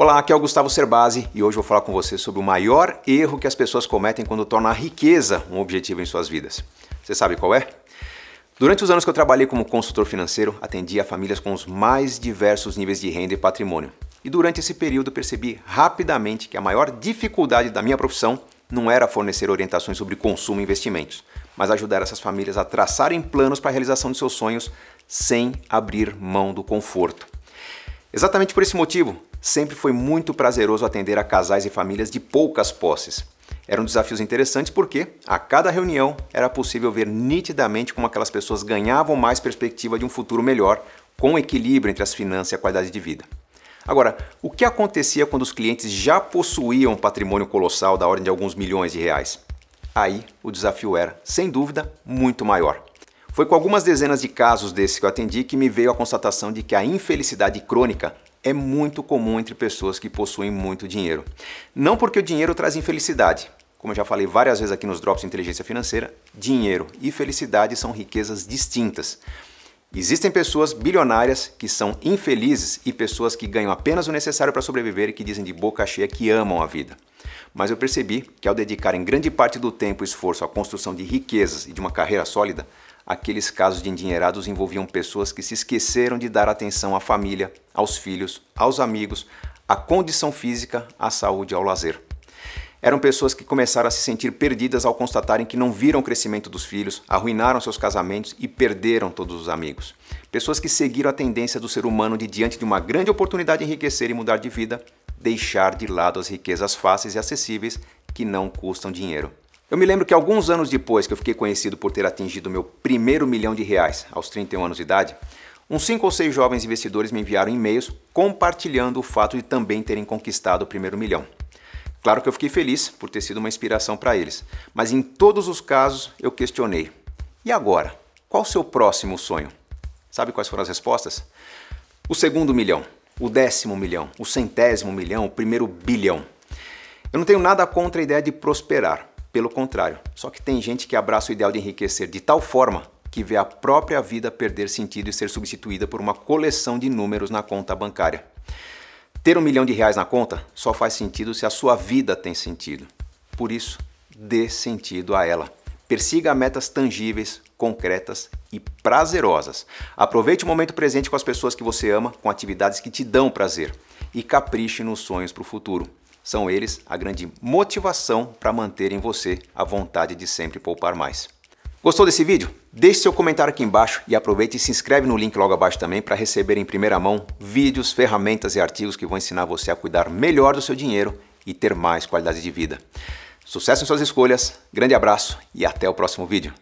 Olá, aqui é o Gustavo Cerbasi e hoje vou falar com você sobre o maior erro que as pessoas cometem quando tornam a riqueza um objetivo em suas vidas. Você sabe qual é? Durante os anos que eu trabalhei como consultor financeiro, atendi a famílias com os mais diversos níveis de renda e patrimônio. E durante esse período percebi rapidamente que a maior dificuldade da minha profissão não era fornecer orientações sobre consumo e investimentos, mas ajudar essas famílias a traçarem planos para a realização de seus sonhos sem abrir mão do conforto. Exatamente por esse motivo, Sempre foi muito prazeroso atender a casais e famílias de poucas posses. Eram desafios interessantes porque, a cada reunião, era possível ver nitidamente como aquelas pessoas ganhavam mais perspectiva de um futuro melhor, com equilíbrio entre as finanças e a qualidade de vida. Agora, o que acontecia quando os clientes já possuíam um patrimônio colossal da ordem de alguns milhões de reais? Aí o desafio era, sem dúvida, muito maior. Foi com algumas dezenas de casos desses que eu atendi que me veio a constatação de que a infelicidade crônica é muito comum entre pessoas que possuem muito dinheiro. Não porque o dinheiro traz infelicidade. Como eu já falei várias vezes aqui nos Drops de Inteligência Financeira, dinheiro e felicidade são riquezas distintas. Existem pessoas bilionárias que são infelizes e pessoas que ganham apenas o necessário para sobreviver e que dizem de boca cheia que amam a vida. Mas eu percebi que ao dedicar em grande parte do tempo e esforço à construção de riquezas e de uma carreira sólida, aqueles casos de endinheirados envolviam pessoas que se esqueceram de dar atenção à família, aos filhos, aos amigos, à condição física, à saúde ao lazer. Eram pessoas que começaram a se sentir perdidas ao constatarem que não viram o crescimento dos filhos, arruinaram seus casamentos e perderam todos os amigos. Pessoas que seguiram a tendência do ser humano de, diante de uma grande oportunidade de enriquecer e mudar de vida, deixar de lado as riquezas fáceis e acessíveis que não custam dinheiro. Eu me lembro que alguns anos depois que eu fiquei conhecido por ter atingido meu primeiro milhão de reais aos 31 anos de idade, uns 5 ou 6 jovens investidores me enviaram e-mails compartilhando o fato de também terem conquistado o primeiro milhão. Claro que eu fiquei feliz por ter sido uma inspiração para eles, mas em todos os casos eu questionei: e agora? Qual o seu próximo sonho? Sabe quais foram as respostas? O segundo milhão, o décimo milhão, o centésimo milhão, o primeiro bilhão. Eu não tenho nada contra a ideia de prosperar. Pelo contrário, só que tem gente que abraça o ideal de enriquecer de tal forma que vê a própria vida perder sentido e ser substituída por uma coleção de números na conta bancária. Ter um milhão de reais na conta só faz sentido se a sua vida tem sentido. Por isso, dê sentido a ela. Persiga metas tangíveis, concretas e prazerosas. Aproveite o momento presente com as pessoas que você ama, com atividades que te dão prazer. E capriche nos sonhos para o futuro. São eles a grande motivação para manter em você a vontade de sempre poupar mais. Gostou desse vídeo? Deixe seu comentário aqui embaixo e aproveite e se inscreve no link logo abaixo também para receber em primeira mão vídeos, ferramentas e artigos que vão ensinar você a cuidar melhor do seu dinheiro e ter mais qualidade de vida. Sucesso em suas escolhas, grande abraço e até o próximo vídeo.